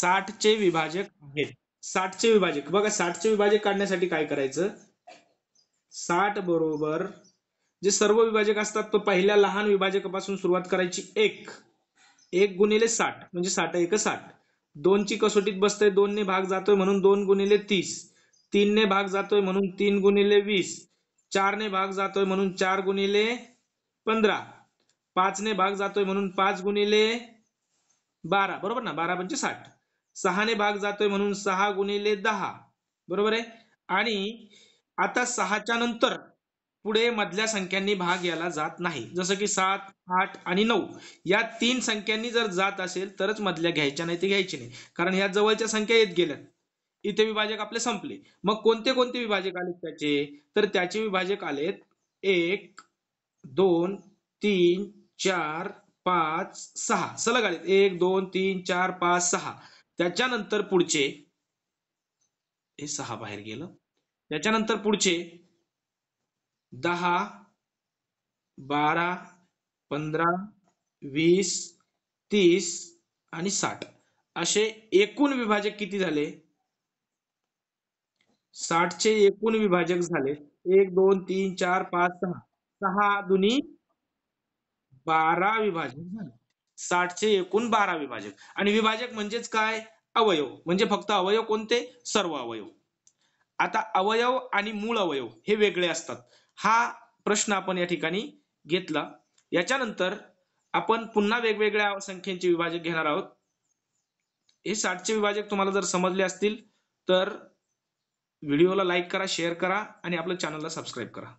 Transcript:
साठचे विभाजक आहेत साठचे विभाजक बघा साठचे विभाजक काढण्यासाठी काय करायचं साठ बरोबर जे सर्व विभाजक असतात तो पहिल्या लहान विभाजकापासून सुरुवात करायची एक एक गुणिले साठ म्हणजे साठ एक साठ दोनची कसोटीत बसते दोनने भाग जातोय म्हणून दोन गुणिले तीस तीनने भाग जातोय म्हणून तीन गुणिले वीस चारने भाग जातोय म्हणून चार गुणिले पंधरा पाचने भाग जातोय म्हणून पाच गुणिले बारा बरोबर ना बारा पंचे म्हणजे साठ सहाने भाग जातोय म्हणून सहा गुणिले दहा बरोबर आहे आणि आता सहाच्या नंतर पुढे मधल्या संख्यांनी भाग याला जात नाही जसं की सात आठ आणि नऊ या तीन संख्यांनी जर जात असेल तरच मधल्या घ्यायच्या नाही ते घ्यायची नाही कारण या जवळच्या संख्या येत गेल्या इथे विभाजक आपले संपले मग कोणते कोणते विभाजक आलेत त्याचे तर त्याचे विभाजक आलेत एक दोन तीन चार पाच सहा सलग आले एक दोन तीन चार पाच सहा त्याच्यानंतर पुढचे हे सहा बाहेर गेलं त्याच्यानंतर पुढचे दहा बारा पंधरा वीस तीस आणि साठ असे एकूण विभाजक किती झाले साठचे एकूण विभाजक झाले एक दोन तीन चार पाच सहा सहा दुनी बारा विभाजक झालं साठचे एकूण बारा विभाजक आणि विभाजक म्हणजेच काय अवयव म्हणजे फक्त अवयव कोणते सर्व अवयव आता अवयव आणि मूळ अवयव हे वेगळे असतात हा प्रश्न आपण या ठिकाणी घेतला याच्यानंतर आपण पुन्हा वेगवेगळ्या संख्येचे विभाजक घेणार आहोत हे साठचे विभाजक तुम्हाला जर समजले असतील तर व्हिडिओला लाईक करा शेअर करा आणि आपल्या चॅनलला सबस्क्राईब करा